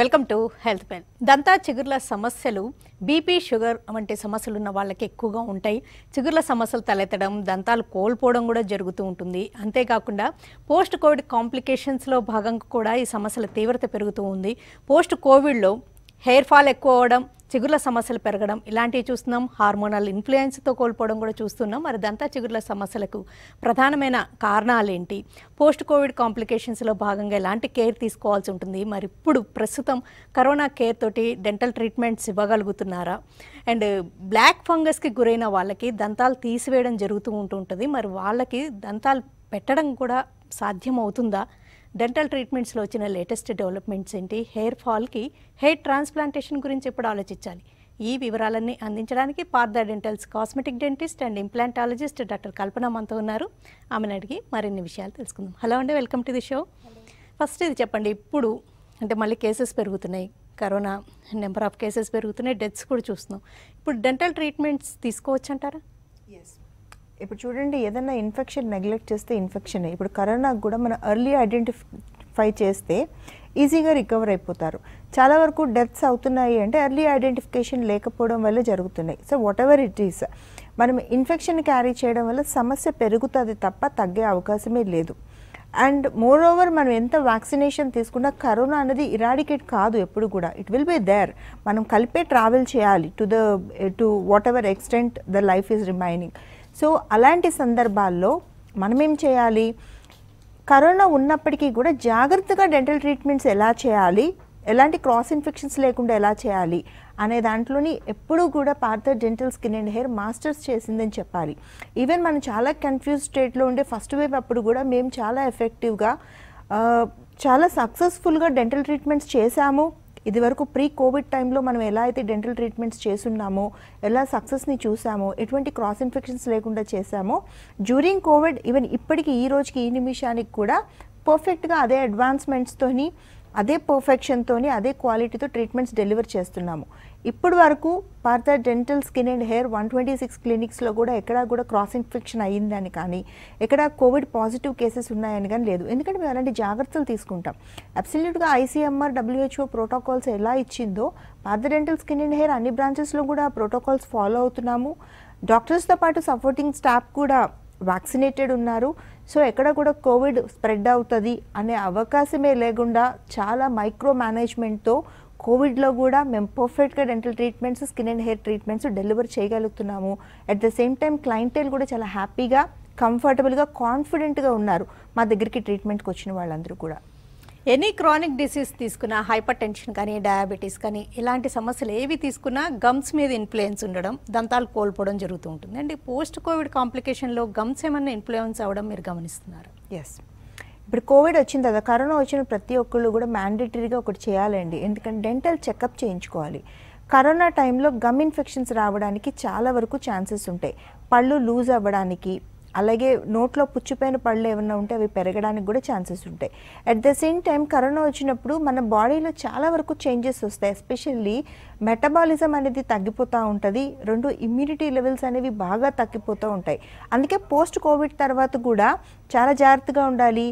welcome to health pen దంతా చిగుర్ల సమస్యలు బీపీ షుగర్ వంటి సమస్యలు ఉన్న వాళ్ళకి ఎక్కువగా ఉంటాయి చిగుర్ల సమస్యలు తలెత్తడం దంతాలు కోల్పోవడం కూడా జరుగుతూ ఉంటుంది అంతేకాకుండా పోస్ట్ కోవిడ్ కాంప్లికేషన్స్లో భాగంగా కూడా ఈ సమస్యల తీవ్రత పెరుగుతూ ఉంది పోస్ట్ కోవిడ్లో హెయిర్ ఫాల్ ఎక్కువ అవడం చిగుర్ల సమస్యలు పెరగడం ఇలాంటివి చూస్తున్నాం హార్మోనల్ ఇన్ఫ్లుయెన్స్తో కోల్పోవడం కూడా చూస్తున్నాం మరి దంతా చిగుర్ల సమస్యలకు ప్రధానమైన కారణాలు ఏంటి పోస్ట్ కోవిడ్ కాంప్లికేషన్స్లో భాగంగా ఎలాంటి కేర్ తీసుకోవాల్సి ఉంటుంది మరి ఇప్పుడు ప్రస్తుతం కరోనా కేర్ తోటి డెంటల్ ట్రీట్మెంట్స్ ఇవ్వగలుగుతున్నారా అండ్ బ్లాక్ ఫంగస్కి గురైన వాళ్ళకి దంతాలు తీసివేయడం జరుగుతూ ఉంటుంటుంది మరి వాళ్ళకి దంతాలు పెట్టడం కూడా సాధ్యం అవుతుందా డెంటల్ ట్రీట్మెంట్స్లో వచ్చిన లేటెస్ట్ డెవలప్మెంట్స్ ఏంటి హెయిర్ ఫాల్కి హెయిర్ ట్రాన్స్ప్లాంటేషన్ గురించి ఎప్పుడు ఆలోచించాలి ఈ వివరాలన్నీ అందించడానికి Partha dentals cosmetic dentist and implantologist doctor Kalpana మంతో ఉన్నారు ఆమెను అడిగి మరిన్ని విషయాలు తెలుసుకుందాం హలో అండి welcome to the show first ఇది చెప్పండి ఇప్పుడు అంటే మళ్ళీ కేసెస్ పెరుగుతున్నాయి కరోనా నెంబర్ ఆఫ్ కేసెస్ పెరుగుతున్నాయి డెత్స్ కూడా చూస్తున్నాం ఇప్పుడు డెంటల్ ట్రీట్మెంట్స్ తీసుకోవచ్చు అంటారా ఎస్ ఇప్పుడు చూడండి ఏదైనా ఇన్ఫెక్షన్ నెగ్లెక్ట్ చేస్తే ఇన్ఫెక్షన్ ఇప్పుడు కరోనాకు కూడా మనం ఎర్లీ ఐడెంటిఫై చేస్తే ఈజీగా రికవర్ అయిపోతారు చాలా వరకు డెత్స్ అవుతున్నాయి అంటే ఎర్లీ ఐడెంటిఫికేషన్ లేకపోవడం వల్ల జరుగుతున్నాయి so whatever it is మనం ఇన్ఫెక్షన్ క్యారీ చేయడం వల్ల సమస్య పెరుగుతుంది తప్ప తగ్గే అవకాశమే లేదు అండ్ మోర్ ఓవర్ మనం ఎంత వ్యాక్సినేషన్ తీసుకున్నా కరోనా అనేది ఇరాడికేట్ కాదు ఎప్పుడు కూడా ఇట్ విల్ బి దేర్ మనం కలిపే ట్రావెల్ చేయాలి to the to whatever extent the life is remaining so అలాంటి సందర్భాల్లో మనమేం చేయాలి కరోనా ఉన్నప్పటికీ కూడా జాగ్రత్తగా డెంటల్ ట్రీట్మెంట్స్ ఎలా చేయాలి ఎలాంటి క్రాస్ ఇన్ఫెక్షన్స్ లేకుండా ఎలా చేయాలి అనే దాంట్లోని ఎప్పుడూ కూడా Partha dental skin and hair masters చేసిందని చెప్పాలి ఈవెన్ మనం చాలా కన్ఫ్యూజ్ స్టేట్లో ఉండే ఫస్ట్ వేవ్ అప్పుడు కూడా మేము చాలా ఎఫెక్టివ్గా చాలా సక్సెస్ఫుల్గా డెంటల్ ట్రీట్మెంట్స్ చేశాము ఇది వరకు ప్రీ కోవిడ్ టైంలో మనం ఎలా అయితే డెంటల్ ట్రీట్మెంట్స్ చేస్తున్నామో ఎలా సక్సెస్ని చూసామో ఎటువంటి క్రాస్ ఇన్ఫెక్షన్స్ లేకుండా చేశామో జ్యూరింగ్ కోవిడ్ ఈవెన్ ఇప్పటికీ ఈ రోజుకి ఈ నిమిషానికి కూడా పర్ఫెక్ట్గా అదే అడ్వాన్స్మెంట్స్తోని అదే పర్ఫెక్షన్తోని అదే క్వాలిటీతో ట్రీట్మెంట్స్ డెలివర్ చేస్తున్నాము ఇప్పటి వరకు Partha dental skin and hair one twenty six క్లినిక్స్లో కూడా ఎక్కడా కూడా క్రాస్ ఇన్ఫెక్షన్ అయ్యిందని కానీ ఎక్కడ కోవిడ్ పాజిటివ్ కేసెస్ ఉన్నాయని కానీ లేదు ఎందుకంటే మేము అలాంటి జాగ్రత్తలు తీసుకుంటాం అబ్సల్యూట్గా ఐసీఎంఆర్ డబ్ల్యూహెచ్ఓ ప్రోటోకాల్స్ ఎలా ఇచ్చిందో Partha dental skin and hair అన్ని బ్రాంచెస్లో కూడా ప్రోటోకాల్స్ ఫాలో అవుతున్నాము డాక్టర్స్తో పాటు సపోర్టింగ్ స్టాఫ్ కూడా వ్యాక్సినేటెడ్ ఉన్నారు సో ఎక్కడ కూడా కోవిడ్ స్ప్రెడ్ అవుతుంది అనే అవకాశమే లేకుండా చాలా మైక్రో మేనేజ్మెంట్తో కోవిడ్లో కూడా మేము పర్ఫెక్ట్గా dental treatments skin and hair treatments deliver చేయగలుగుతున్నాము at the same time clientele కూడా చాలా హ్యాపీగా కంఫర్టబుల్గా కాన్ఫిడెంట్గా ఉన్నారు మా దగ్గరికి ట్రీట్మెంట్కి వచ్చిన వాళ్ళందరూ కూడా ఎనీ క్రానిక్ డిసీజ్ తీసుకున్నా హైపర్ టెన్షన్ కానీ డయాబెటీస్ కానీ ఇలాంటి సమస్యలు ఏవి తీసుకున్నా గమ్స్ మీద ఇన్ఫ్లుయెన్స్ ఉండడం దంతాలు కోల్పోవడం జరుగుతూ ఉంటుంది అండి పోస్ట్ కోవిడ్ కాంప్లికేషన్లో గమ్స్ ఏమన్నా ఇన్ఫ్లుయెన్స్ అవ్వడం మీరు గమనిస్తున్నారు ఎస్ ఇప్పుడు కోవిడ్ వచ్చిన తర్వాత కరోనా వచ్చిన ప్రతి ఒక్కళ్ళు కూడా మ్యాండేటరీగా ఒకటి చేయాలండి ఎందుకంటే డెంటల్ చెకప్ చేయించుకోవాలి కరోనా టైంలో గమ్ ఇన్ఫెక్షన్స్ రావడానికి చాలా వరకు ఛాన్సెస్ ఉంటాయి పళ్ళు లూజ్ అవ్వడానికి అలాగే నోట్లో పుచ్చిపోయిన పళ్ళు ఏమైనా ఉంటే అవి పెరగడానికి కూడా ఛాన్సెస్ ఉంటాయి at the same time corona వచ్చినప్పుడు మన బాడీలో చాలా వరకు చేంజెస్ వస్తాయి ఎస్పెషల్లీ మెటబాలిజం అనేది తగ్గిపోతూ ఉంటుంది రెండు ఇమ్యూనిటీ లెవెల్స్ అనేవి బాగా తగ్గిపోతూ ఉంటాయి అందుకే పోస్ట్ కోవిడ్ తర్వాత కూడా చాలా జాగ్రత్తగా ఉండాలి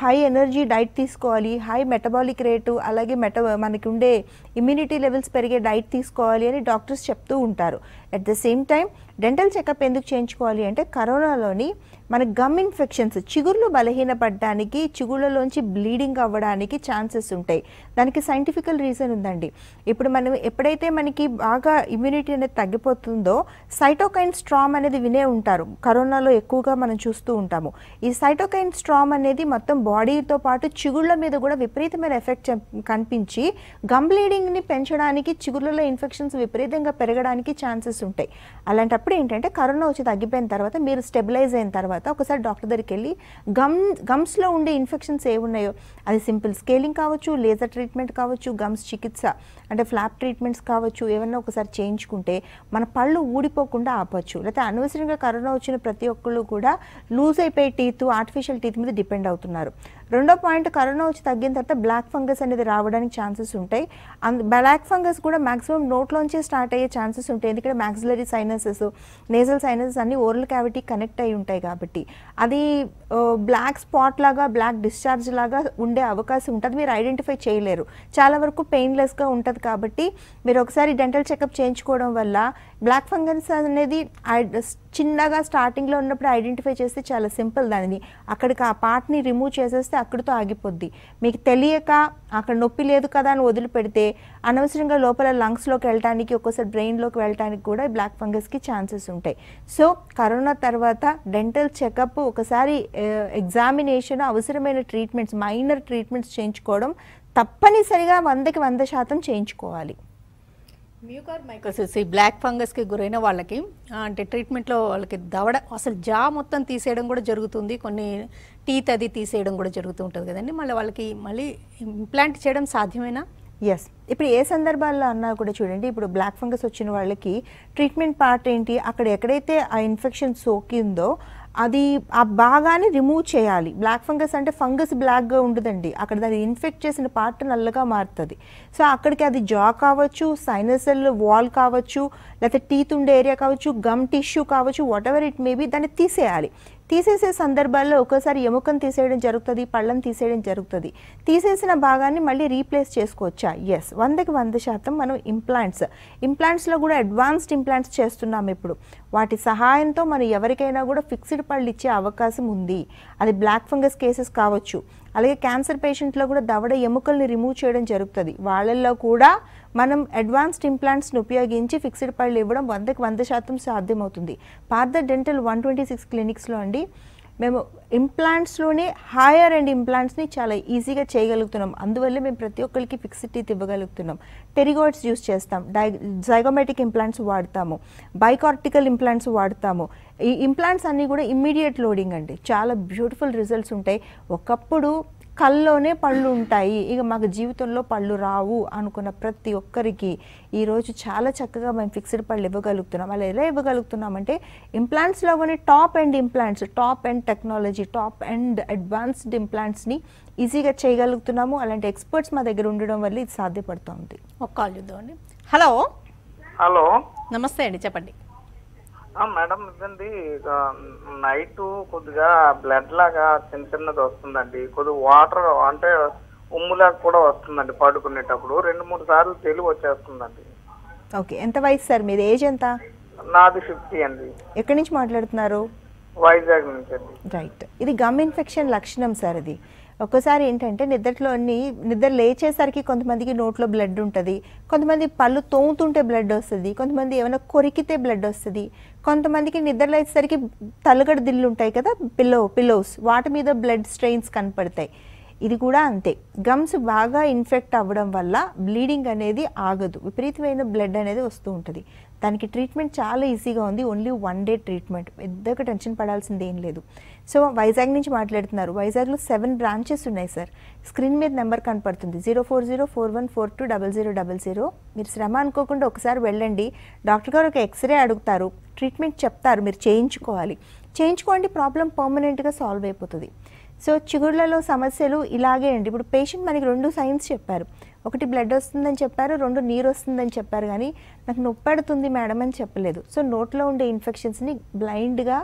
హై ఎనర్జీ డైట్ తీసుకోవాలి హై మెటబాలిక్ రేటు అలాగే మెట మనకి ఉండే ఇమ్యూనిటీ లెవెల్స్ పెరిగే డైట్ తీసుకోవాలి అని డాక్టర్స్ చెప్తూ ఉంటారు at the same time dental checkup ఎందుకు చేయించుకోవాలి అంటే కరోనాలోని మన గమ్ ఇన్ఫెక్షన్స్ చిగుర్లు బలహీనపడడానికి చిగుళ్ళలోంచి బ్లీడింగ్ అవ్వడానికి ఛాన్సెస్ ఉంటాయి దానికి సైంటిఫికల్ రీజన్ ఉందండి ఇప్పుడు మనం ఎప్పుడైతే మనకి బాగా ఇమ్యూనిటీ అనేది తగ్గిపోతుందో సైటోకైన్ స్ట్రామ్ అనేది వినే ఉంటారు కరోనాలో ఎక్కువగా మనం చూస్తూ ఉంటాము ఈ సైటోకైన్ స్ట్రామ్ అనేది మొత్తం బాడీతో పాటు చిగుళ్ళ మీద కూడా విపరీతమైన ఎఫెక్ట్ కనిపించి గమ్ బ్లీడింగ్ని పెంచడానికి చిగుళ్ళలో ఇన్ఫెక్షన్స్ విపరీతంగా పెరగడానికి ఛాన్సెస్ ఉంటాయి అలాంటప్పుడు ఏంటంటే కరోనా వచ్చి తగ్గిపోయిన తర్వాత మీరు స్టెబిలైజ్ అయిన తర్వాత తర్వాత ఒకసారి డాక్టర్ దగ్గరికి వెళ్ళి గమ్ గమ్స్లో ఉండే ఇన్ఫెక్షన్స్ ఏమున్నాయో అది సింపుల్ స్కేలింగ్ కావచ్చు లేజర్ ట్రీట్మెంట్ కావచ్చు గమ్స్ చికిత్స అంటే ఫ్లాప్ ట్రీట్మెంట్స్ కావచ్చు ఏమన్నా ఒకసారి చేయించుకుంటే మన పళ్ళు ఊడిపోకుండా ఆపచ్చు లేకపోతే అనవసరంగా కరోనా వచ్చిన ప్రతి ఒక్కళ్ళు కూడా లూజ్ అయిపోయే టీత్ ఆర్టిఫిషియల్ టీత్ మీద డిపెండ్ అవుతున్నారు రెండో పాయింట్ కరోనా వచ్చి తగ్గిన తర్వాత బ్లాక్ ఫంగస్ అనేది రావడానికి ఛాన్సెస్ ఉంటాయి అండ్ బ్లాక్ ఫంగస్ కూడా మాక్సిమం నోట్లోంచి స్టార్ట్ అయ్యే ఛాన్సెస్ ఉంటాయి ఎందుకంటే మ్యాక్సిలరీ సైనసెస్ నేజల్ సైనసెస్ అన్ని ఓరల్ క్యావిటీ కనెక్ట్ అయి ఉంటాయి కాబట్టి అది బ్లాక్ స్పాట్ లాగా బ్లాక్ డిశ్చార్జ్ లాగా ఉండే అవకాశం ఉంటుంది మీరు ఐడెంటిఫై చేయలేరు చాలా వరకు పెయిన్లెస్గా ఉంటుంది కాబట్టి మీరు ఒకసారి డెంటల్ చెకప్ చేయించుకోవడం వల్ల బ్లాక్ ఫంగస్ అనేది చిన్నగా స్టార్టింగ్లో ఉన్నప్పుడు ఐడెంటిఫై చేస్తే చాలా సింపుల్ దానిది అక్కడికి ఆ పార్ట్ని రిమూవ్ చేసేస్తే అక్కడితో ఆగిపోద్ది మీకు తెలియక అక్కడ నొప్పి లేదు కదా అని వదిలిపెడితే అనవసరంగా లోపల లంగ్స్లోకి వెళ్ళడానికి ఒక్కోసారి బ్రెయిన్లోకి వెళ్ళటానికి కూడా బ్లాక్ ఫంగస్కి ఛాన్సెస్ ఉంటాయి సో కరోనా తర్వాత డెంటల్ చెకప్ ఒకసారి ఎగ్జామినేషన్ అవసరమైన ట్రీట్మెంట్స్ మైనర్ ట్రీట్మెంట్స్ చేయించుకోవడం తప్పనిసరిగా వందకి వంద శాతం చేయించుకోవాలి మ్యూకార్మైకోసిస్ ఈ బ్లాక్ ఫంగస్కి గురైన వాళ్ళకి అంటే ట్రీట్మెంట్లో వాళ్ళకి దవడ అసలు జా మొత్తం తీసేయడం కూడా జరుగుతుంది కొన్ని టీత్ అది తీసేయడం కూడా జరుగుతూ ఉంటుంది కదండి మళ్ళీ వాళ్ళకి మళ్ళీ ఇంప్లాంట్ చేయడం సాధ్యమేనా ఎస్ ఇప్పుడు ఏ సందర్భాల్లో అన్నా కూడా చూడండి ఇప్పుడు బ్లాక్ ఫంగస్ వచ్చిన వాళ్ళకి ట్రీట్మెంట్ పార్ట్ ఏంటి అక్కడ ఎక్కడైతే ఆ ఇన్ఫెక్షన్ సోకిందో అది ఆ భాగాన్ని రిమూవ్ చేయాలి బ్లాక్ ఫంగస్ అంటే ఫంగస్ బ్లాక్గా ఉండదండి అక్కడ దాన్ని ఇన్ఫెక్ట్ చేసిన పార్ట్ నల్లగా మారుతుంది సో అక్కడికి అది జా కావచ్చు సైనసల్ వాల్ కావచ్చు లేకపోతే టీత్ ఉండే ఏరియా కావచ్చు గమ్ టిష్యూ కావచ్చు whatever it may be దాన్ని తీసేయాలి తీసేసే సందర్భాల్లో ఒక్కోసారి ఎముకను తీసేయడం జరుగుతుంది పళ్ళం తీసేయడం జరుగుతుంది తీసేసిన భాగాన్ని మళ్ళీ రీప్లేస్ చేసుకోవచ్చా ఎస్ వందకి వంద శాతం మనం ఇంప్లాంట్స్ ఇంప్లాంట్స్లో కూడా అడ్వాన్స్డ్ ఇంప్లాంట్స్ చేస్తున్నాం ఇప్పుడు వాటి సహాయంతో మనం ఎవరికైనా కూడా ఫిక్స్డ్ పళ్ళు ఇచ్చే అవకాశం ఉంది అది బ్లాక్ ఫంగస్ కేసెస్ కావచ్చు అలాగే క్యాన్సర్ పేషెంట్లో కూడా దవడ ఎముకల్ని రిమూవ్ చేయడం జరుగుతుంది వాళ్ళల్లో కూడా మనం అడ్వాన్స్డ్ ఇంప్లాంట్స్ని ఉపయోగించి ఫిక్స్డ్ పళ్ళు ఇవ్వడం వందకి వంద శాతం సాధ్యమవుతుంది Partha dental one twenty six క్లినిక్స్లో అండి మేము ఇంప్లాంట్స్లోనే హైయర్ అండ్ ఇంప్లాంట్స్ని చాలా ఈజీగా చేయగలుగుతున్నాం అందువల్ల మేము ప్రతి ఒక్కరికి ఫిక్సిటీ ఇవ్వగలుగుతున్నాం టెరిగాయిడ్స్ యూస్ చేస్తాం డై జైగోమెటిక్ ఇంప్లాంట్స్ వాడతాము బైకార్టికల్ ఇంప్లాంట్స్ వాడతాము ఈ ఇంప్లాంట్స్ అన్నీ కూడా ఇమ్మీడియట్ లోడింగ్ అండి చాలా బ్యూటిఫుల్ రిజల్ట్స్ ఉంటాయి ఒకప్పుడు కల్లోనే పళ్ళు ఉంటాయి ఇక మాకు జీవితంలో పళ్ళు రావు అనుకున్న ప్రతి ఒక్కరికి ఈరోజు చాలా చక్కగా మేము ఫిక్స్డ్ పళ్ళు ఇవ్వగలుగుతున్నాం అలా ఎలా ఇవ్వగలుగుతున్నాం అంటే ఇంప్లాంట్స్లో కానీ top end implants top end technology top end advanced ఇంప్లాంట్స్ని ఈజీగా చేయగలుగుతున్నాము అలాంటి ఎక్స్పర్ట్స్ మా దగ్గర ఉండడం వల్ల ఇది సాధ్యపడుతుంది ఒక కాల్ చూద్దామండి హలో హలో నమస్తే అండి చెప్పండి మేడం ఇదండి నైట్ కొద్దిగా బ్లడ్ లాగా చిన్న చిన్నది వస్తుందండి కొద్ది వాటర్ అంటే ఉమ్ములాగా కూడా వస్తుందండి పడుకునేటప్పుడు రెండు మూడు సార్లు తెలివి వచ్చేస్తుందండి ఓకే ఎంత వయసు సార్ మీది ఏజ్ ఎంత నాది ఫిఫ్టీ అండి ఎక్కడి నుంచి మాట్లాడుతున్నారు వైజాగ్ నుంచి అండి రైట్ ఇది గమ్ ఇన్ఫెక్షన్ లక్షణం సార్ ఇది ఒక్కోసారి ఏంటంటే నిద్రలోని నిద్ర లేచేసరికి కొంతమందికి నోట్లో బ్లడ్ ఉంటుంది కొంతమంది పళ్ళు తోముతుంటే బ్లడ్ వస్తుంది కొంతమంది ఏమైనా కొరికితే బ్లడ్ వస్తుంది కొంతమందికి నిద్ర లేచేసరికి తలగడ దిల్లు ఉంటాయి కదా పిల్లో పిల్లోస్ వాటి మీద బ్లడ్ స్ట్రెయిన్స్ కనపడతాయి ఇది కూడా అంతే గమ్స్ బాగా ఇన్ఫెక్ట్ అవ్వడం వల్ల బ్లీడింగ్ అనేది ఆగదు విపరీతమైన బ్లడ్ అనేది వస్తూ ఉంటుంది దానికి ట్రీట్మెంట్ చాలా ఈజీగా ఉంది ఓన్లీ వన్ డే ట్రీట్మెంట్ పెద్దగా టెన్షన్ పడాల్సింది ఏం లేదు సో వైజాగ్ నుంచి మాట్లాడుతున్నారు వైజాగ్లో సెవెన్ బ్రాంచెస్ ఉన్నాయి సార్ స్క్రీన్ మీద నెంబర్ కనపడుతుంది zero four zero four one four two double zero double zero మీరు శ్రమ అనుకోకుండా ఒకసారి వెళ్ళండి డాక్టర్ గారు ఒక ఎక్స్రే అడుగుతారు ట్రీట్మెంట్ చెప్తారు మీరు చేయించుకోవాలి చేయించుకోండి ప్రాబ్లం పర్మనెంట్గా సాల్వ్ అయిపోతుంది సో చిగుళ్ళలో సమస్యలు ఇలాగే అండి ఇప్పుడు పేషెంట్ మనకి రెండు సైన్స్ చెప్పారు ఒకటి బ్లడ్ వస్తుందని చెప్పారు రెండు నీరు వస్తుందని చెప్పారు కానీ నాకు నొప్పి పెడుతుంది మేడం అని చెప్పలేదు సో నోట్లో ఉండే ఇన్ఫెక్షన్స్ని బ్లైండ్గా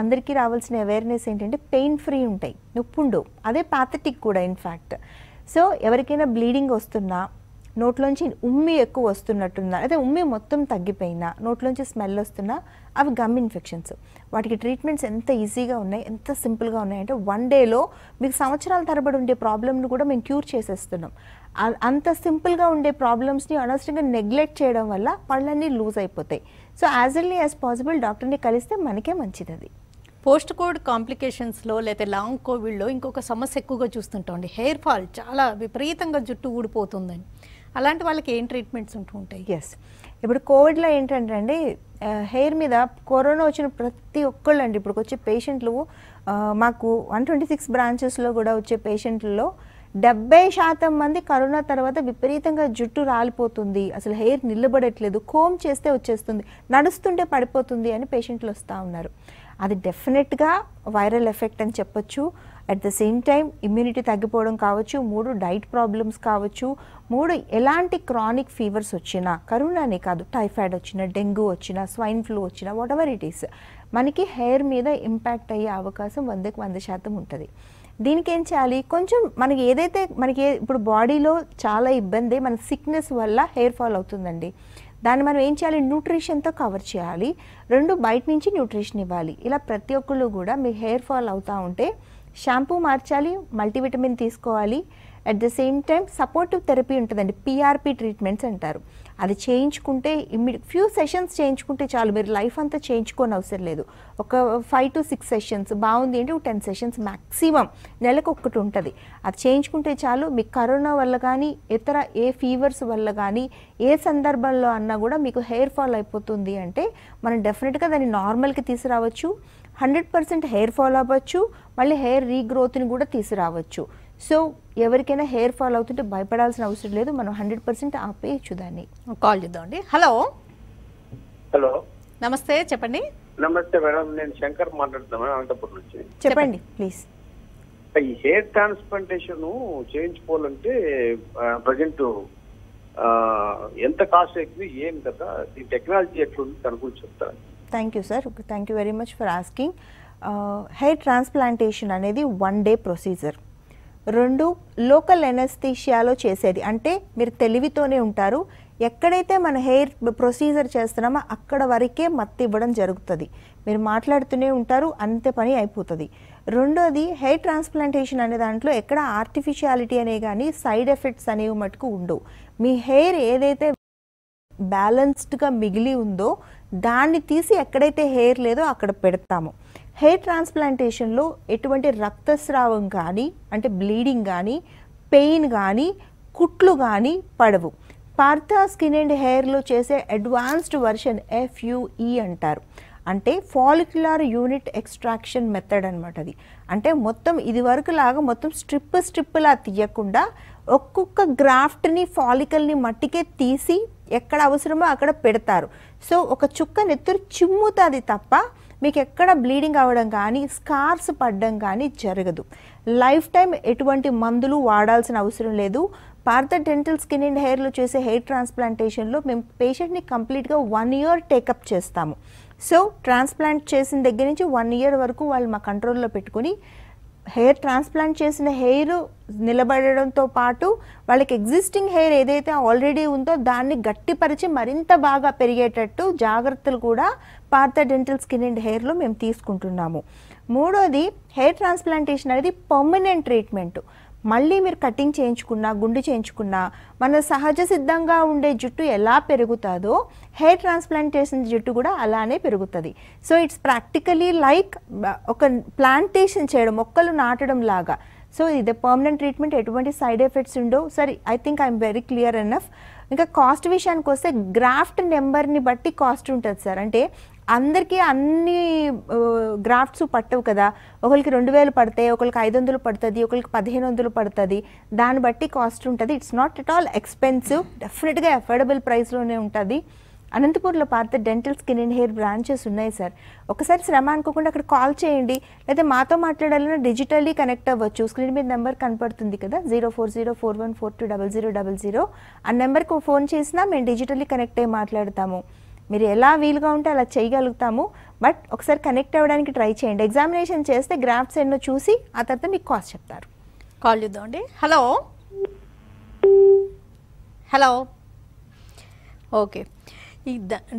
అందరికీ రావాల్సిన అవేర్నెస్ ఏంటంటే పెయిన్ ఫ్రీ ఉంటాయి నొప్పి అదే పాథటిక్ కూడా ఇన్ఫ్యాక్ట్ సో ఎవరికైనా బ్లీడింగ్ వస్తున్నా నోట్లోంచి ఉమ్మి ఎక్కువ వస్తున్నట్టున్నా అదే ఉమ్మి మొత్తం తగ్గిపోయినా నోట్లోంచి స్మెల్ వస్తున్నా అవి గమ్ ఇన్ఫెక్షన్స్ వాటికి ట్రీట్మెంట్స్ ఎంత ఈజీగా ఉన్నాయి ఎంత సింపుల్గా ఉన్నాయంటే వన్ డేలో మీకు సంవత్సరాల తరబడి ఉండే ప్రాబ్లమ్ని కూడా మేము క్యూర్ చేసేస్తున్నాం అంత సింపుల్గా ఉండే ప్రాబ్లమ్స్ని అనవసరంగా నెగ్లెక్ట్ చేయడం వల్ల పళ్ళన్నీ లూజ్ అయిపోతాయి so as early as possible డాక్టర్ని కలిస్తే మనకే మంచిది అది పోస్ట్ కోడ్ కాంప్లికేషన్స్లో లేకపోతే లాంగ్ కోవిడ్లో ఇంకొక సమస్య ఎక్కువగా చూస్తుంటామండి హెయిర్ ఫాల్ చాలా విపరీతంగా జుట్టు ఊడిపోతుందని అలాంటి వాళ్ళకి ఏం ట్రీట్మెంట్స్ ఉంటూ ఉంటాయి ఎస్ ఇప్పుడు కోవిడ్లో ఏంటంటే అండి హెయిర్ మీద కరోనా వచ్చిన ప్రతి ఒక్కళ్ళు అండి ఇప్పుడు వచ్చే పేషెంట్లు మాకు వన్ ట్వంటీ సిక్స్ బ్రాంచెస్లో కూడా వచ్చే పేషెంట్లలో డెబ్బై శాతం మంది కరోనా తర్వాత విపరీతంగా జుట్టు రాలిపోతుంది అసలు హెయిర్ నిలబడట్లేదు కోమ్ చేస్తే వచ్చేస్తుంది నడుస్తుంటే పడిపోతుంది అని పేషెంట్లు వస్తూ ఉన్నారు అది డెఫినెట్గా వైరల్ ఎఫెక్ట్ అని చెప్పొచ్చు at the same time immunity తగ్గిపోవడం కావచ్చు మూడు డైట్ ప్రాబ్లమ్స్ కావచ్చు మూడు ఎలాంటి క్రానిక్ ఫీవర్స్ వచ్చినా కరోనానే కాదు టైఫాయిడ్ వచ్చినా డెంగ్యూ వచ్చినా స్వైన్ ఫ్లూ వచ్చినా వాట్ ఎవర్ ఇట్ ఈస్ మనకి హెయిర్ మీద ఇంపాక్ట్ అయ్యే అవకాశం వందకు వంద శాతం ఉంటుంది దీనికి ఏం చేయాలి కొంచెం మనకి ఏదైతే మనకి ఇప్పుడు బాడీలో చాలా ఇబ్బంది మన సిక్నెస్ వల్ల హెయిర్ ఫాల్ అవుతుందండి దాన్ని మనం ఏం చేయాలి న్యూట్రిషన్తో కవర్ చేయాలి రెండు బయట నుంచి న్యూట్రిషన్ ఇవ్వాలి ఇలా ప్రతి ఒక్కళ్ళు కూడా మీ హెయిర్ ఫాల్ అవుతూ ఉంటే షాంపూ మార్చాలి మల్టీవిటమిన్ తీసుకోవాలి at the same time supportive therapy ఉంటుందండి పిఆర్పి ట్రీట్మెంట్స్ అంటారు అది చేయించుకుంటే ఇమ్మీ ఫ్యూ సెషన్స్ చేయించుకుంటే చాలు మీరు లైఫ్ అంతా చేయించుకోని అవసరం లేదు ఒక ఫైవ్ టు సిక్స్ సెషన్స్ బాగుంది అంటే ఒక టెన్ సెషన్స్ మ్యాక్సిమం నెలకు ఒక్కటి ఉంటుంది అది చేయించుకుంటే చాలు మీకు కరోనా వల్ల కానీ ఇతర ఏ ఫీవర్స్ వల్ల కానీ ఏ సందర్భంలో అన్నా కూడా మీకు హెయిర్ ఫాల్ అయిపోతుంది అంటే మనం డెఫినెట్గా దాన్ని నార్మల్కి తీసుకురావచ్చు హండ్రెడ్ పర్సెంట్ హెయిర్ ఫాల్ అవ్వచ్చు మళ్ళీ హెయిర్ రీగ్రోత్ని కూడా తీసుకురావచ్చు సో ఎవరికైనా హెయిర్ ఫాల్ అవుతుంటే భయపడాల్సిన అవసరం లేదు మనం హండ్రెడ్ పర్సెంట్ ఆపేయచ్చు దాన్ని కాల్ చేద్దామండి హలో హలో నమస్తే చెప్పండి నమస్తే మేడం నేను శంకర్ మాట్లాడుతున్నాను అనంతపురం నుంచి చెప్పండి ప్లీజ్ ఈ హెయిర్ ట్రాన్స్ప్లాంటేషన్ చేయించుకోవాలంటే ప్రజెంట్ ఎంత కాస్ట్ అవుతుంది ఏం కదా ఈ టెక్నాలజీ ఎట్లుంది దాని గురించి చెప్తాను thank you sir thank you very much for asking hair transplantation అనేది వన్ డే ప్రొసీజర్ రెండు లోకల్ ఎనస్థీషియాలో చేసేది అంటే మీరు తెలివితోనే ఉంటారు ఎక్కడైతే మన హెయిర్ ప్రొసీజర్ చేస్తున్నామో అక్కడ వరకే మత్తి ఇవ్వడం జరుగుతుంది మీరు మాట్లాడుతూనే ఉంటారు అంతే పని అయిపోతుంది రెండోది హెయిర్ ట్రాన్స్ప్లాంటేషన్ అనే దాంట్లో ఎక్కడ ఆర్టిఫిషియాలిటీ అనే కానీ సైడ్ ఎఫెక్ట్స్ అనేవి మటుకు ఉండవు మీ హెయిర్ ఏదైతే బ్యాలెన్స్డ్గా మిగిలి ఉందో దాన్ని తీసి ఎక్కడైతే హెయిర్ లేదో అక్కడ పెడతాము హెయిర్ ట్రాన్స్ప్లాంటేషన్లో ఎటువంటి రక్తస్రావం కానీ అంటే బ్లీడింగ్ కానీ పెయిన్ కానీ కుట్లు కానీ పడవు పార్థా స్కిన్ అండ్ హెయిర్లో చేసే అడ్వాన్స్డ్ వర్షన్ ఎఫ్యూఈ అంటారు అంటే ఫాలిక్యులర్ యూనిట్ ఎక్స్ట్రాక్షన్ మెథడ్ అనమాట అది అంటే మొత్తం ఇది వరకు లాగా మొత్తం స్ట్రిప్ స్ట్రిప్లా తీయకుండా ఒక్కొక్క గ్రాఫ్ట్ని ఫాలికల్ని మట్టికే తీసి ఎక్కడ అవసరమో అక్కడ పెడతారు సో ఒక చుక్క నెత్తురు చిమ్ముతుంది తప్ప మీకు ఎక్కడ బ్లీడింగ్ అవ్వడం కానీ స్కార్స్ పడడం కానీ జరగదు లైఫ్ టైం ఎటువంటి మందులు వాడాల్సిన అవసరం లేదు పార్థ డెంటల్ స్కిన్ అండ్ హెయిర్లో చేసే హెయిర్ ట్రాన్స్ప్లాంటేషన్లో మేము పేషెంట్ని కంప్లీట్గా వన్ ఇయర్ టేకప్ చేస్తాము సో ట్రాన్స్ప్లాంట్ చేసిన దగ్గర నుంచి వన్ ఇయర్ వరకు వాళ్ళు మా కంట్రోల్లో పెట్టుకుని హెయిర్ ట్రాన్స్ప్లాంట్ చేసిన హెయిర్ నిలబడడంతో పాటు వాళ్ళకి ఎగ్జిస్టింగ్ హెయిర్ ఏదైతే ఆల్రెడీ ఉందో దాన్ని గట్టిపరిచి మరింత బాగా పెరిగేటట్టు జాగ్రత్తలు కూడా పార్థ డెంటల్ స్కిన్ అండ్ హెయిర్లో మేము తీసుకుంటున్నాము మూడోది హెయిర్ ట్రాన్స్ప్లాంటేషన్ అనేది పర్మనెంట్ ట్రీట్మెంట్ మళ్ళీ మీరు కటింగ్ చేయించుకున్నా గుండు చేయించుకున్నా మన సహజ సిద్ధంగా ఉండే జుట్టు ఎలా పెరుగుతుందో హెయిర్ ట్రాన్స్ప్లాంట్ చేసిన జుట్టు కూడా అలానే పెరుగుతుంది సో ఇట్స్ ప్రాక్టికలీ లైక్ ఒక ప్లాంటేషన్ చేయడం మొక్కలు నాటడం లాగా సో ఇది పర్మనెంట్ ట్రీట్మెంట్ ఎటువంటి సైడ్ ఎఫెక్ట్స్ ఉండవు సరే I think I'm very clear enough ఇంకా కాస్ట్ విషయానికి వస్తే గ్రాఫ్ట్ నెంబర్ని బట్టి కాస్ట్ ఉంటుంది సార్ అంటే అందరికీ అన్ని గ్రాఫ్ట్స్ పట్టవు కదా ఒకరికి రెండు వేలు పడతాయి ఒకరికి ఐదు వందలు పడుతుంది ఒకరికి పదిహేను వందలు పడుతుంది దాన్ని బట్టి కాస్ట్ ఉంటుంది it's not at all expensive డెఫినెట్గా అఫోర్డబుల్ ప్రైస్లోనే ఉంటుంది అనంతపూర్లో Partha dental skin and hair branches ఉన్నాయి సార్ ఒకసారి శ్రమ అనుకోకుండా అక్కడ కాల్ చేయండి లేదా మాతో మాట్లాడాలన్నా డిజిటల్లీ కనెక్ట్ అవ్వచ్చు స్క్రీన్ మీద నెంబర్ కనపడుతుంది కదా zero four zero four one four two double zero double zero ఆ నెంబర్కి ఫోన్ చేసినా మేము డిజిటల్లీ కనెక్ట్ అయ్యి మాట్లాడతాము మీరు ఎలా వీలుగా ఉంటే అలా చేయగలుగుతాము బట్ ఒకసారి కనెక్ట్ అవ్వడానికి ట్రై చేయండి ఎగ్జామినేషన్ చేస్తే గ్రాఫ్స్ ఎన్నో చూసి ఆ తర్వాత మీకు కాస్ట్ చెప్తారు కాల్ చూద్దాం అండి హలో హలో ఓకే ఈ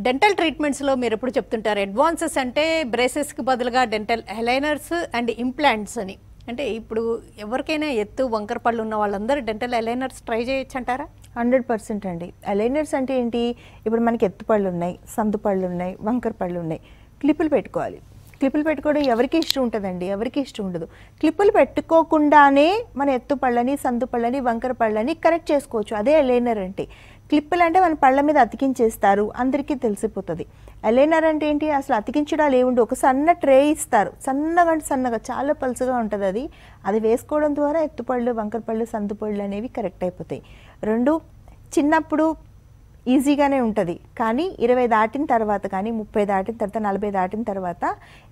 డెంటల్ ట్రీట్మెంట్స్లో మీరు ఎప్పుడు చెప్తుంటారు అడ్వాన్సెస్ అంటే బ్రేసెస్కి బదులుగా డెంటల్ ఎలైనర్స్ అండ్ ఇంప్లాంట్స్ అని అంటే ఇప్పుడు ఎవరికైనా ఎత్తు వంకర పళ్ళు ఉన్న వాళ్ళందరూ డెంటల్ ఎలైనర్స్ ట్రై చేయొచ్చు అంటారా హండ్రెడ్ పర్సెంట్ అండి అలైనర్స్ అంటే ఏంటి ఇప్పుడు మనకి ఎత్తుపళ్ళు ఉన్నాయి సందుపళ్ళు ఉన్నాయి వంకర పళ్ళు ఉన్నాయి క్లిప్పులు పెట్టుకోవాలి క్లిప్పులు పెట్టుకోవడం ఎవరికి ఇష్టం ఉంటుందండి ఎవరికి ఇష్టం ఉండదు క్లిప్పులు పెట్టుకోకుండానే మన ఎత్తు పళ్ళని సందు పళ్ళని వంకర పళ్ళని కరెక్ట్ చేసుకోవచ్చు అదే అలైనర్ అంటే క్లిప్పులు అంటే మన పళ్ళ మీద అతికించేస్తారు అందరికీ తెలిసిపోతుంది అలైనర్ అంటే ఏంటి అసలు అతికించడాలు ఏముండి ఒక సన్న ట్రే ఇస్తారు సన్నగా అంటే సన్నగా చాలా పలుసుగా ఉంటుంది అది అది వేసుకోవడం ద్వారా ఎత్తుపళ్ళు వంకరపళ్ళు సందుపళ్ళు అనేవి కరెక్ట్ అయిపోతాయి రెండు చిన్నప్పుడు ఈజీగానే ఉంటుంది కానీ ఇరవై దాటిన తర్వాత కానీ ముప్పై దాటిన తర్వాత నలభై దాటిన తర్వాత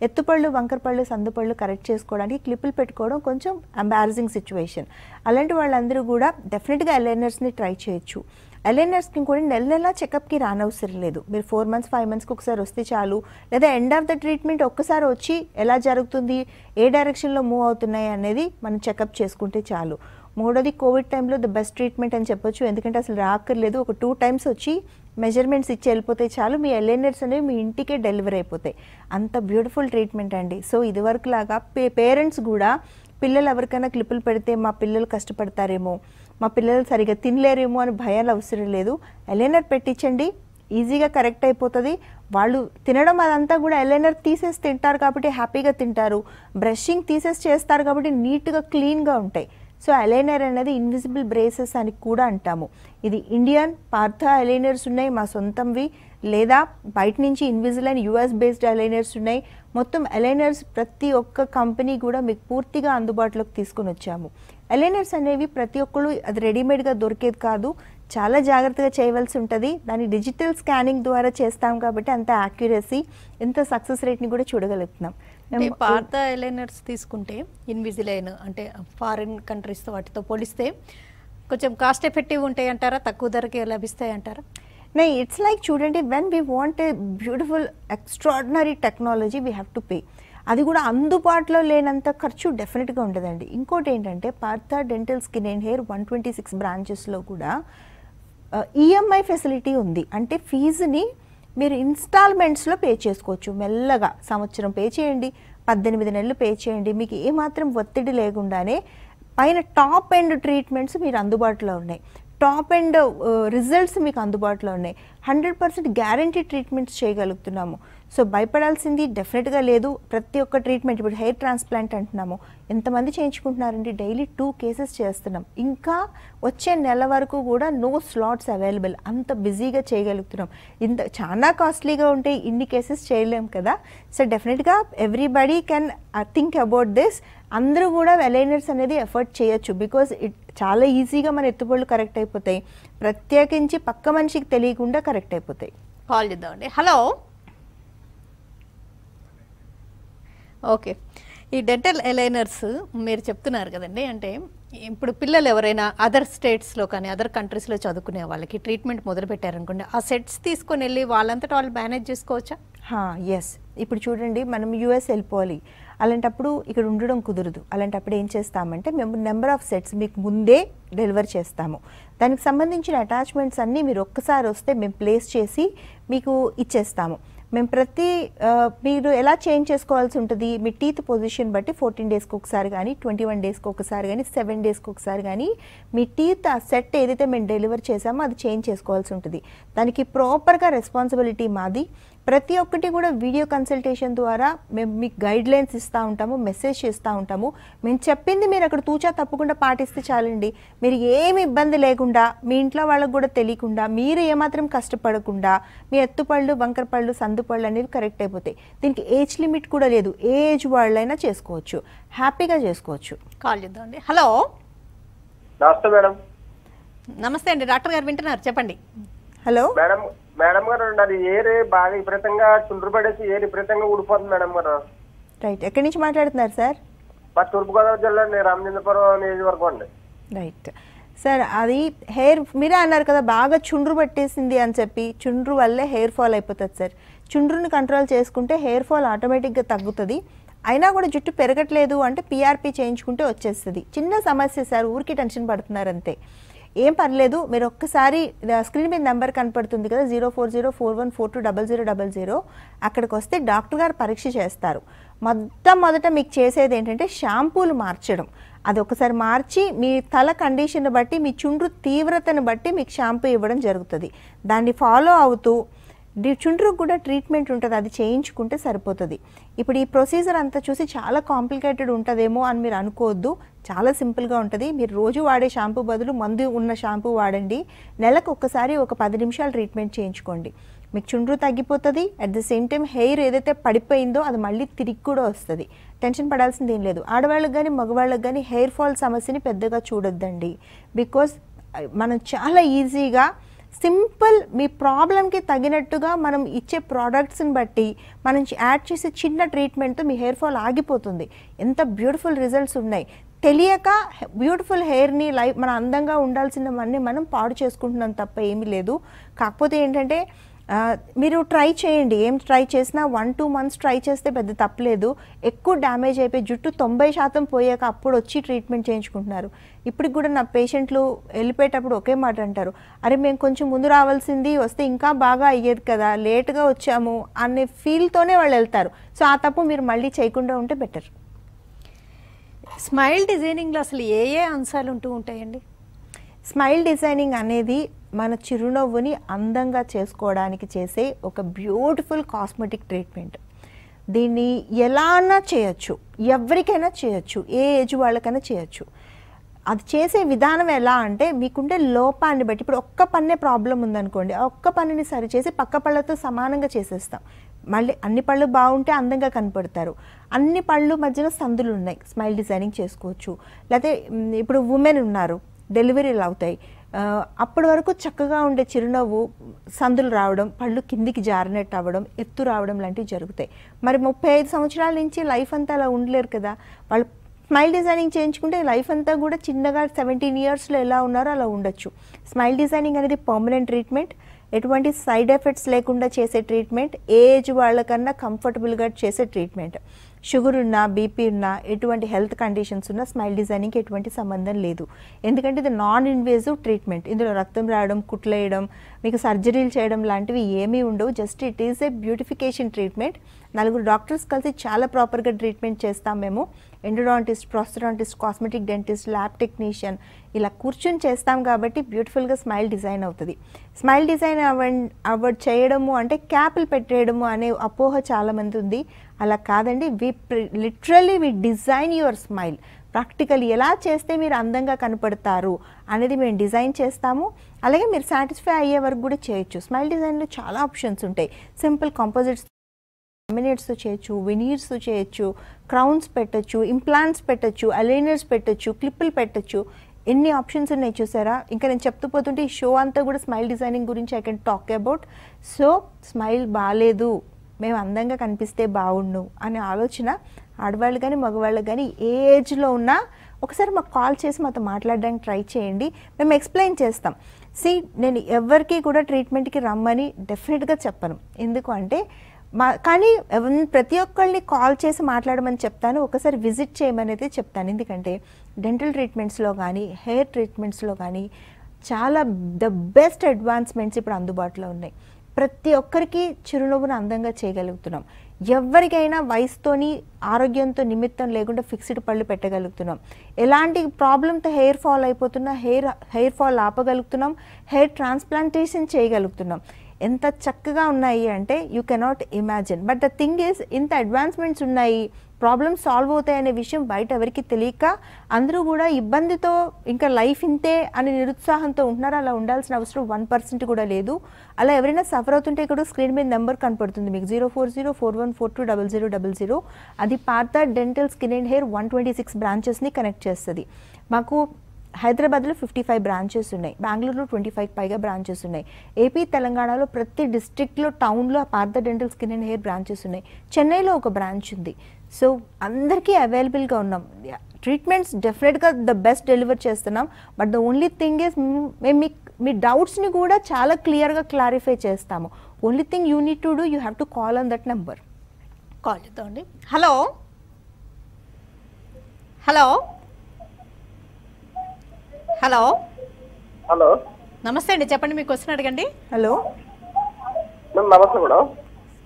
ఎత్తుపళ్ళు వంకరపళ్ళు సందుపళ్ళు కరెక్ట్ చేసుకోవడానికి క్లిప్పులు పెట్టుకోవడం కొంచెం అంబారజింగ్ సిచ్యువేషన్ అలాంటి వాళ్ళందరూ కూడా డెఫినెట్గా ఎలైనర్స్ని ట్రై చేయొచ్చు ఎలైనర్స్కి కూడా నెల నెల చెకప్కి రానవసరం లేదు మీరు ఫోర్ మంత్స్ ఫైవ్ మంత్స్కి ఒకసారి వస్తే చాలు లేదా ఎండ్ ఆఫ్ ద ట్రీట్మెంట్ ఒక్కసారి వచ్చి ఎలా జరుగుతుంది ఏ డైరెక్షన్లో మూవ్ అవుతున్నాయి అనేది మనం చెకప్ చేసుకుంటే చాలు మూడోది కోవిడ్ టైంలో ద బెస్ట్ ట్రీట్మెంట్ అని చెప్పొచ్చు ఎందుకంటే అసలు రాకర్లేదు ఒక టూ టైమ్స్ వచ్చి మెజర్మెంట్స్ ఇచ్చి వెళ్ళిపోతే చాలు మీ ఎల్ఎన్ఎర్స్ అనేవి మీ ఇంటికే డెలివరీ అయిపోతాయి అంత బ్యూటిఫుల్ ట్రీట్మెంట్ అండి సో ఇదివరకు లాగా పే పేరెంట్స్ కూడా పిల్లలు ఎవరికైనా క్లిప్పులు పెడితే మా పిల్లలు కష్టపడతారేమో మా పిల్లలు సరిగా తినలేరేమో అని భయాలు అవసరం లేదు ఎల్ఎన్ఆర్ పెట్టించండి ఈజీగా కరెక్ట్ అయిపోతుంది వాళ్ళు తినడం అదంతా కూడా ఎల్ఎన్ఆర్ తీసేసి తింటారు కాబట్టి హ్యాపీగా తింటారు బ్రషింగ్ తీసేసి చేస్తారు కాబట్టి నీట్గా క్లీన్గా ఉంటాయి సో అలైనర్ అనేది ఇన్విజిబుల్ బ్రేసెస్ అని కూడా అంటాము ఇది ఇండియన్ పార్థ అలైనర్స్ ఉన్నాయి మా సొంతంవి లేదా బయట నుంచి అని యుఎస్ బేస్డ్ అలైనర్స్ ఉన్నాయి మొత్తం అలైనర్స్ ప్రతి ఒక్క కంపెనీ కూడా మీకు పూర్తిగా అందుబాటులోకి తీసుకుని వచ్చాము అలైనర్స్ అనేవి ప్రతి ఒక్కరు అది రెడీమేడ్గా దొరికేది కాదు చాలా జాగ్రత్తగా చేయవలసి ఉంటుంది దాన్ని డిజిటల్ స్కానింగ్ ద్వారా చేస్తాం కాబట్టి అంత యాక్యురసీ ఎంత సక్సెస్ రేట్ని కూడా చూడగలుగుతున్నాం అంటే భారత ఐలైనర్స్ తీసుకుంటే ఇన్విజిలైన్ అంటే ఫారిన్ కంట్రీస్తో వాటితో పోలిస్తే కొంచెం కాస్ట్ ఎఫెక్టివ్ ఉంటాయి అంటారా తక్కువ ధరకి లభిస్తాయి అంటారా నే ఇట్స్ లైక్ చూడండి when we want a beautiful extraordinary technology we have to pay అది కూడా అందుబాటులో లేనంత ఖర్చు డెఫినెట్గా ఉండదండి ఇంకోటి ఏంటంటే Partha dental skin and hair one twenty six బ్రాంచెస్లో కూడా ఈఎంఐ uh, ఫెసిలిటీ e ఉంది అంటే ఫీజుని మీరు ఇన్స్టాల్మెంట్స్లో పే చేసుకోవచ్చు మెల్లగా సంవత్సరం పే చేయండి పద్దెనిమిది నెలలు పే చేయండి మీకు ఏమాత్రం ఒత్తిడి లేకుండానే పైన టాప్ ఎండ్ ట్రీట్మెంట్స్ మీరు అందుబాటులో ఉన్నాయి టాప్ అండ్ రిజల్ట్స్ మీకు అందుబాటులో ఉన్నాయి హండ్రెడ్ పర్సెంట్ గ్యారంటీ ట్రీట్మెంట్స్ చేయగలుగుతున్నాము సో భయపడాల్సింది డెఫినెట్గా లేదు ప్రతి ఒక్క ట్రీట్మెంట్ ఇప్పుడు హెయిర్ ట్రాన్స్ప్లాంట్ అంటున్నాము ఎంతమంది చేయించుకుంటున్నారండి డైలీ టూ కేసెస్ చేస్తున్నాం ఇంకా వచ్చే నెల వరకు కూడా నో స్లాట్స్ అవైలబుల్ అంత బిజీగా చేయగలుగుతున్నాం ఇంత చాలా కాస్ట్లీగా ఉంటే ఇన్ని కేసెస్ చేయలేం కదా సో డెఫినెట్గా everybody can think about this అందరూ కూడా వెలైనర్స్ అనేది ఎఫర్ట్ చేయొచ్చు బికాజ్ ఇట్ చాలా ఈజీగా మన ఎత్తుబడులు కరెక్ట్ అయిపోతాయి ప్రత్యేకించి పక్క మనిషికి తెలియకుండా కరెక్ట్ అయిపోతాయి కాల్ చేద్దామండి హలో ఓకే ఈ డెంటల్ ఎలైనర్స్ మీరు చెప్తున్నారు కదండి అంటే ఇప్పుడు పిల్లలు ఎవరైనా అదర్ స్టేట్స్లో కానీ అదర్ కంట్రీస్లో చదువుకునే వాళ్ళకి ట్రీట్మెంట్ మొదలుపెట్టారనుకోండి ఆ సెట్స్ తీసుకొని వెళ్ళి వాళ్ళంతటా వాళ్ళు మేనేజ్ చేసుకోవచ్చా ఎస్ ఇప్పుడు చూడండి మనం యూఎస్ వెళ్ళిపోవాలి అలాంటప్పుడు ఇక్కడ ఉండడం కుదరదు అలాంటప్పుడు ఏం చేస్తామంటే మేము నెంబర్ ఆఫ్ సెట్స్ మీకు ముందే డెలివర్ చేస్తాము దానికి సంబంధించిన అటాచ్మెంట్స్ అన్నీ మీరు ఒక్కసారి వస్తే మేము ప్లేస్ చేసి మీకు ఇచ్చేస్తాము మేము ప్రతి మీరు ఎలా చేంజ్ చేసుకోవాల్సి ఉంటుంది మీ టీత్ పొజిషన్ బట్టి ఫోర్టీన్ డేస్కి ఒకసారి కానీ ట్వంటీ వన్ డేస్కి ఒకసారి కానీ సెవెన్ డేస్కి ఒకసారి కానీ మీ టీత్ ఆ సెట్ ఏదైతే మేము డెలివర్ చేసామో అది చేంజ్ చేసుకోవాల్సి ఉంటుంది దానికి ప్రాపర్గా రెస్పాన్సిబిలిటీ మాది ప్రతి ఒక్కటి కూడా వీడియో కన్సల్టేషన్ ద్వారా మేము మీకు గైడ్ లైన్స్ ఇస్తూ ఉంటాము మెసేజ్ చేస్తూ ఉంటాము మేము చెప్పింది మీరు అక్కడ తూచా తప్పకుండా పాటిస్తే చాలండి మీరు ఏమి ఇబ్బంది లేకుండా మీ ఇంట్లో వాళ్ళకు కూడా తెలియకుండా మీరు ఏమాత్రం కష్టపడకుండా మీ ఎత్తుపళ్ళు వంకర పళ్ళు సందు పళ్ళు అనేవి కరెక్ట్ అయిపోతాయి దీనికి ఏజ్ లిమిట్ కూడా లేదు ఏ ఏజ్ వాళ్ళైనా చేసుకోవచ్చు హ్యాపీగా చేసుకోవచ్చు కాల్ చేద్దామండి హలో నమస్తే మేడం నమస్తే అండి డాక్టర్ గారు వింటున్నారు చెప్పండి హలో మేడం మేడం గారు అది ఏరే బాగా విపరీతంగా చుండ్రు పడేసి ఏరు విపరీతంగా ఊడిపోతుంది మేడం గారు రైట్ ఎక్కడి నుంచి మాట్లాడుతున్నారు సార్ మా తూర్పుగోదావరి జిల్లా రామచంద్రపురం నియోజకవర్గం అండి రైట్ సార్ అది హెయిర్ మీరే అన్నారు కదా బాగా చుండ్రు పట్టేసింది అని చెప్పి చుండ్రు వల్లే హెయిర్ ఫాల్ అయిపోతుంది సార్ చుండ్రుని కంట్రోల్ చేసుకుంటే హెయిర్ ఫాల్ ఆటోమేటిక్గా తగ్గుతుంది అయినా కూడా జుట్టు పెరగట్లేదు అంటే పీఆర్పీ చేయించుకుంటే వచ్చేస్తుంది చిన్న సమస్య సార్ ఊరికి టెన్షన్ పడుతున్నారు అంతే ఏం పర్లేదు మీరు ఒక్కసారి స్క్రీన్ మీద నెంబర్ కనపడుతుంది కదా zero four zero four one four two double zero double zero అక్కడికి వస్తే డాక్టర్ గారు పరీక్ష చేస్తారు మొత్తం మొదట మీకు చేసేది ఏంటంటే షాంపూలు మార్చడం అది ఒకసారి మార్చి మీ తల కండిషన్ బట్టి మీ చుండ్రు తీవ్రతను బట్టి మీకు షాంపూ ఇవ్వడం జరుగుతుంది దాన్ని ఫాలో అవుతూ చుండ్రుకు కూడా ట్రీట్మెంట్ ఉంటుంది అది చేయించుకుంటే సరిపోతుంది ఇప్పుడు ఈ ప్రొసీజర్ అంతా చూసి చాలా కాంప్లికేటెడ్ ఉంటుందేమో అని మీరు అనుకోవద్దు చాలా సింపుల్గా ఉంటుంది మీరు రోజు వాడే షాంపూ బదులు మందు ఉన్న షాంపూ వాడండి నెలకు ఒక్కసారి ఒక పది నిమిషాలు ట్రీట్మెంట్ చేయించుకోండి మీకు చుండ్రు తగ్గిపోతుంది at the same time hair ఏదైతే పడిపోయిందో అది మళ్ళీ తిరిగి కూడా వస్తుంది టెన్షన్ పడాల్సింది ఏం లేదు ఆడవాళ్ళకి కానీ మగవాళ్ళకి కానీ హెయిర్ ఫాల్ సమస్యని పెద్దగా చూడొద్దండి బికాస్ మనం చాలా ఈజీగా సింపుల్ మీ ప్రాబ్లంకి తగినట్టుగా మనం ఇచ్చే ప్రోడక్ట్స్ని బట్టి మనం యాడ్ చేసే చిన్న ట్రీట్మెంట్తో మీ హెయిర్ ఫాల్ ఆగిపోతుంది ఎంత బ్యూటిఫుల్ రిజల్ట్స్ ఉన్నాయి తెలియక బ్యూటిఫుల్ హెయిర్ని లైఫ్ మన అందంగా ఉండాల్సినవన్నీ మనం పాడు చేసుకుంటున్నాం తప్ప ఏమీ లేదు కాకపోతే ఏంటంటే మీరు ట్రై చేయండి ఏం ట్రై చేసినా వన్ టూ మంత్స్ ట్రై చేస్తే పెద్ద తప్పలేదు ఎక్కువ డ్యామేజ్ అయిపోయి జుట్టు తొంభై శాతం పోయాక అప్పుడు వచ్చి ట్రీట్మెంట్ చేయించుకుంటున్నారు ఇప్పటికి కూడా నా పేషెంట్లు వెళ్ళిపోయేటప్పుడు ఒకే మాట అంటారు అరే మేము కొంచెం ముందు రావాల్సింది వస్తే ఇంకా బాగా అయ్యేది కదా లేట్గా వచ్చాము అనే ఫీల్తోనే వాళ్ళు వెళ్తారు సో ఆ తప్పు మీరు మళ్ళీ చేయకుండా ఉంటే బెటర్ స్మైల్ డిజైనింగ్లో అసలు ఏ ఏ అంశాలు ఉంటూ ఉంటాయండి స్మైల్ డిజైనింగ్ అనేది మన చిరునవ్వుని అందంగా చేసుకోవడానికి చేసే ఒక బ్యూటిఫుల్ కాస్మెటిక్ ట్రీట్మెంట్ దీన్ని అన్నా చేయొచ్చు ఎవరికైనా చేయొచ్చు ఏ ఏజ్ వాళ్ళకైనా చేయొచ్చు అది చేసే విధానం ఎలా అంటే మీకుండే లోపాన్ని బట్టి ఇప్పుడు ఒక్క పన్నే ప్రాబ్లం ఉందనుకోండి ఆ ఒక్క పన్నుని సరిచేసి పక్క పళ్ళతో సమానంగా చేసేస్తాం మళ్ళీ అన్ని పళ్ళు బాగుంటే అందంగా కనపడతారు అన్ని పళ్ళు మధ్యన సందులు ఉన్నాయి స్మైల్ డిజైనింగ్ చేసుకోవచ్చు లేకపోతే ఇప్పుడు ఉమెన్ ఉన్నారు డెలివరీలు అవుతాయి అప్పటి వరకు చక్కగా ఉండే చిరునవ్వు సందులు రావడం పళ్ళు కిందికి జారినట్టు అవ్వడం ఎత్తు రావడం లాంటివి జరుగుతాయి మరి ముప్పై ఐదు సంవత్సరాల నుంచి లైఫ్ అంతా అలా ఉండలేరు కదా వాళ్ళు స్మైల్ డిజైనింగ్ చేయించుకుంటే లైఫ్ అంతా కూడా చిన్నగా సెవెంటీన్ ఇయర్స్లో ఎలా ఉన్నారో అలా ఉండొచ్చు స్మైల్ డిజైనింగ్ అనేది పర్మనెంట్ ట్రీట్మెంట్ ఎటువంటి సైడ్ ఎఫెక్ట్స్ లేకుండా చేసే ట్రీట్మెంట్ ఏజ్ వాళ్ళకన్నా కంఫర్టబుల్గా చేసే ట్రీట్మెంట్ షుగర్ ఉన్నా బీపీ ఉన్నా ఎటువంటి హెల్త్ కండిషన్స్ ఉన్నా స్మైల్ డిజైనింగ్కి ఎటువంటి సంబంధం లేదు ఎందుకంటే ఇది నాన్ ఇన్వేజివ్ ట్రీట్మెంట్ ఇందులో రక్తం రావడం కుట్లేయడం మీకు సర్జరీలు చేయడం లాంటివి ఏమీ ఉండవు just it is a beautification treatment నలుగురు డాక్టర్స్ కలిసి చాలా ప్రాపర్గా ట్రీట్మెంట్ చేస్తాం మేము endodontist prosthodontist cosmetic dentist lab technician ఇలా కూర్చొని చేస్తాం కాబట్టి బ్యూటిఫుల్గా స్మైల్ డిజైన్ అవుతుంది స్మైల్ డిజైన్ అవ్వ అవ్వ చేయడము అంటే క్యాపులు పెట్టేయడము అనే అపోహ చాలామంది ఉంది అలా కాదండి we literally we design your smile practical ఎలా చేస్తే మీరు అందంగా కనపడతారు అనేది మేము డిజైన్ చేస్తాము అలాగే మీరు సాటిస్ఫై అయ్యే వరకు కూడా చేయొచ్చు స్మైల్ డిజైన్లో చాలా ఆప్షన్స్ ఉంటాయి సింపుల్ కంపోజిట్స్ లెమినేట్స్ చేయొచ్చు వినీర్స్ చేయొచ్చు క్రౌన్స్ పెట్టచ్చు ఇంప్లాంట్స్ పెట్టచ్చు అలైనర్స్ పెట్టచ్చు క్లిప్పులు పెట్టచ్చు ఎన్ని ఆప్షన్స్ ఉన్నాయి చూసారా ఇంకా నేను చెప్తూ పోతుంటే ఈ షో అంతా కూడా స్మైల్ డిజైనింగ్ గురించి I can talk about so smile బాగాలేదు మేము అందంగా కనిపిస్తే బాగుండు అనే ఆలోచన ఆడవాళ్ళు కానీ మగవాళ్ళు కానీ ఏ ఏజ్లో ఉన్నా ఒకసారి మాకు కాల్ చేసి మాతో మాట్లాడడానికి ట్రై చేయండి మేము ఎక్స్ప్లెయిన్ చేస్తాం సి నేను ఎవరికి కూడా ట్రీట్మెంట్కి రమ్మని డెఫినెట్గా చెప్పను ఎందుకు అంటే మా కానీ ప్రతి ఒక్కళ్ళని కాల్ చేసి మాట్లాడమని చెప్తాను ఒకసారి విజిట్ చేయమనేది చెప్తాను ఎందుకంటే డెంటల్ ట్రీట్మెంట్స్లో కానీ హెయిర్ ట్రీట్మెంట్స్లో కానీ చాలా ద బెస్ట్ అడ్వాన్స్మెంట్స్ ఇప్పుడు అందుబాటులో ఉన్నాయి ప్రతి ఒక్కరికి చిరునవ్వును అందంగా చేయగలుగుతున్నాం ఎవరికైనా వయసుతోని ఆరోగ్యంతో నిమిత్తం లేకుండా ఫిక్స్డ్ పళ్ళు పెట్టగలుగుతున్నాం ఎలాంటి ప్రాబ్లంతో హెయిర్ ఫాల్ అయిపోతున్నా హెయిర్ హెయిర్ ఫాల్ ఆపగలుగుతున్నాం హెయిర్ ట్రాన్స్ప్లాంటేషన్ చేయగలుగుతున్నాం ఎంత చక్కగా ఉన్నాయి అంటే you cannot imagine but the thing is ఇంత అడ్వాన్స్మెంట్స్ ఉన్నాయి ప్రాబ్లమ్ సాల్వ్ అవుతాయనే విషయం బయట ఎవరికి తెలియక అందరూ కూడా ఇబ్బందితో ఇంకా లైఫ్ ఇంతే అని నిరుత్సాహంతో ఉంటున్నారు అలా ఉండాల్సిన అవసరం వన్ పర్సెంట్ కూడా లేదు అలా ఎవరైనా సఫర్ అవుతుంటే కూడా స్క్రీన్ మీద నెంబర్ కనపడుతుంది మీకు zero four zero four one four two double zero double zero అది Partha dental skin and hair one twenty six బ్రాంచెస్ని కనెక్ట్ చేస్తుంది మాకు హైదరాబాద్లో ఫిఫ్టీ ఫైవ్ బ్రాంచెస్ ఉన్నాయి బెంగళూరులో ట్వంటీ ఫైవ్ పైగా బ్రాంచెస్ ఉన్నాయి ఏపీ తెలంగాణలో ప్రతి డిస్ట్రిక్ట్లో టౌన్లో Partha dental skin and hair branches ఉన్నాయి చెన్నైలో ఒక బ్రాంచ్ ఉంది సో అందరికీ అవైలబుల్గా ఉన్నాం ట్రీట్మెంట్స్ డెఫినెట్గా ద బెస్ట్ డెలివర్ చేస్తున్నాం but the only thing is మేము మీ మీ డౌట్స్ని కూడా చాలా క్లియర్గా క్లారిఫై చేస్తాము only thing you need to do you have to call on that number call చేద్దామండి హలో హలో హలో హలో నమస్తే అండి చెప్పండి మీకు క్వశ్చన్ అడగండి హలో నమస్తే మేడం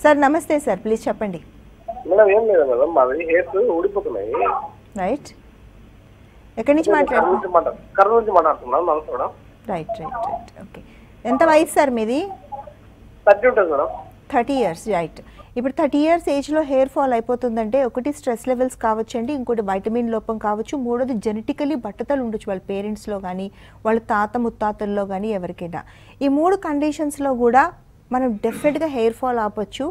సార్ నమస్తే సార్ ప్లీజ్ చెప్పండి మేడం ఏం లేదు మేడం మాది హెయిర్స్ ఊడిపోతున్నాయి రైట్ ఎక్కడి నుంచి మాట్లాడుతున్నారు కర్నూలు నుంచి మాట్లాడుతున్నాం నమస్తే madam right right right okay ఎంత వయసు సార్ మీది థర్టీ ఉంటుంది మేడం థర్టీ ఇయర్స్ రైట్ ఇప్పుడు థర్టీ ఇయర్స్ ఏజ్లో హెయిర్ ఫాల్ అయిపోతుందంటే ఒకటి స్ట్రెస్ లెవెల్స్ కావచ్చండి ఇంకోటి వైటమిన్ లోపం కావచ్చు మూడోది జెనెటికలీ బట్టతలు ఉండొచ్చు వాళ్ళ పేరెంట్స్లో కానీ వాళ్ళ తాత ముత్తాతల్లో కానీ ఎవరికైనా ఈ మూడు కండిషన్స్లో కూడా మనం డెఫినెట్గా హెయిర్ ఫాల్ ఆపచ్చు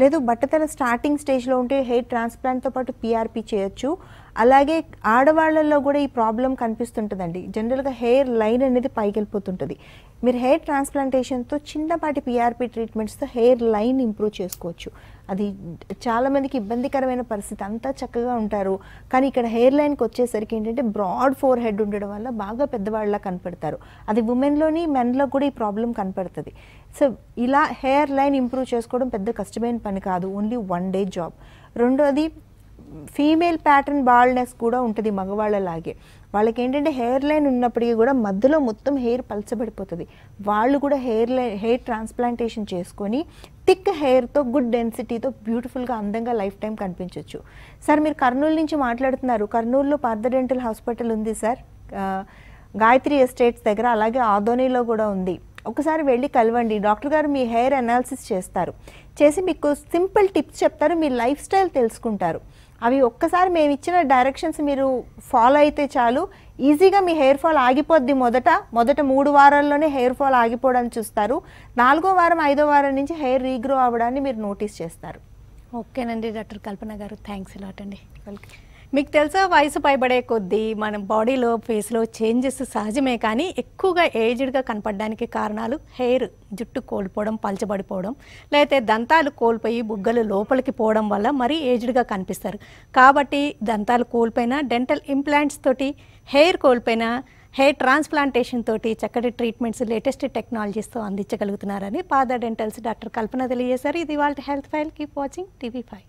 లేదు బట్టతల స్టార్టింగ్ స్టేజ్లో ఉంటే హెయిర్ ట్రాన్స్ప్లాంట్తో పాటు పీఆర్పీ చేయొచ్చు అలాగే ఆడవాళ్ళల్లో కూడా ఈ ప్రాబ్లం కనిపిస్తుంటుందండి జనరల్గా హెయిర్ లైన్ అనేది పైకి వెళ్ళిపోతుంటుంది మీరు హెయిర్ ట్రాన్స్ప్లాంటేషన్తో చిన్నపాటి పిఆర్పి ట్రీట్మెంట్స్తో హెయిర్ లైన్ ఇంప్రూవ్ చేసుకోవచ్చు అది చాలామందికి ఇబ్బందికరమైన పరిస్థితి అంతా చక్కగా ఉంటారు కానీ ఇక్కడ హెయిర్ లైన్కి వచ్చేసరికి ఏంటంటే బ్రాడ్ ఫోర్ హెడ్ ఉండడం వల్ల బాగా పెద్దవాళ్ళ కనపడతారు అది ఉమెన్లోని మెన్లో కూడా ఈ ప్రాబ్లం కనపడుతుంది సో ఇలా హెయిర్ లైన్ ఇంప్రూవ్ చేసుకోవడం పెద్ద కష్టమైన పని కాదు ఓన్లీ వన్ డే జాబ్ రెండోది ఫీమేల్ ప్యాటర్న్ బాల్నెస్ కూడా ఉంటుంది మగవాళ్ళలాగే వాళ్ళకి ఏంటంటే హెయిర్ లైన్ ఉన్నప్పటికీ కూడా మధ్యలో మొత్తం హెయిర్ పలచబడిపోతుంది వాళ్ళు కూడా హెయిర్ లైన్ హెయిర్ ట్రాన్స్ప్లాంటేషన్ చేసుకొని థిక్ హెయిర్తో గుడ్ డెన్సిటీతో బ్యూటిఫుల్గా అందంగా లైఫ్ టైం కనిపించవచ్చు సార్ మీరు కర్నూలు నుంచి మాట్లాడుతున్నారు కర్నూలులో పార్థ డెంటల్ హాస్పిటల్ ఉంది సార్ గాయత్రి ఎస్టేట్స్ దగ్గర అలాగే ఆదోనిలో కూడా ఉంది ఒకసారి వెళ్ళి కలవండి డాక్టర్ గారు మీ హెయిర్ అనాలిసిస్ చేస్తారు చేసి మీకు సింపుల్ టిప్స్ చెప్తారు మీ లైఫ్ స్టైల్ తెలుసుకుంటారు అవి ఒక్కసారి మేము ఇచ్చిన డైరెక్షన్స్ మీరు ఫాలో అయితే చాలు ఈజీగా మీ హెయిర్ ఫాల్ ఆగిపోద్ది మొదట మొదట మూడు వారాల్లోనే హెయిర్ ఫాల్ ఆగిపోవడానికి చూస్తారు నాలుగో వారం ఐదో వారం నుంచి హెయిర్ రీగ్రో అవ్వడాన్ని మీరు నోటీస్ చేస్తారు ఓకేనండి డాక్టర్ కల్పన గారు థ్యాంక్స్ ఇలాట్ అండి వెల్కమ్ మీకు తెలుసా వయసు పైబడే కొద్దీ మన బాడీలో ఫేస్లో చేంజెస్ సహజమే కానీ ఎక్కువగా ఏజ్డ్గా కనపడడానికి కారణాలు హెయిర్ జుట్టు కోల్పోవడం పలచబడిపోవడం లేకపోతే దంతాలు కోల్పోయి బుగ్గలు లోపలికి పోవడం వల్ల మరీ ఏజ్డ్గా కనిపిస్తారు కాబట్టి దంతాలు కోల్పోయినా డెంటల్ ఇంప్లాంట్స్ తోటి హెయిర్ కోల్పోయినా హెయిర్ ట్రాన్స్ప్లాంటేషన్ తోటి చక్కటి ట్రీట్మెంట్స్ లేటెస్ట్ టెక్నాలజీస్తో అందించగలుగుతున్నారని పాద డెంటల్స్ డాక్టర్ కల్పన తెలియజేశారు ఇది వాళ్ళ health file keep watching TV five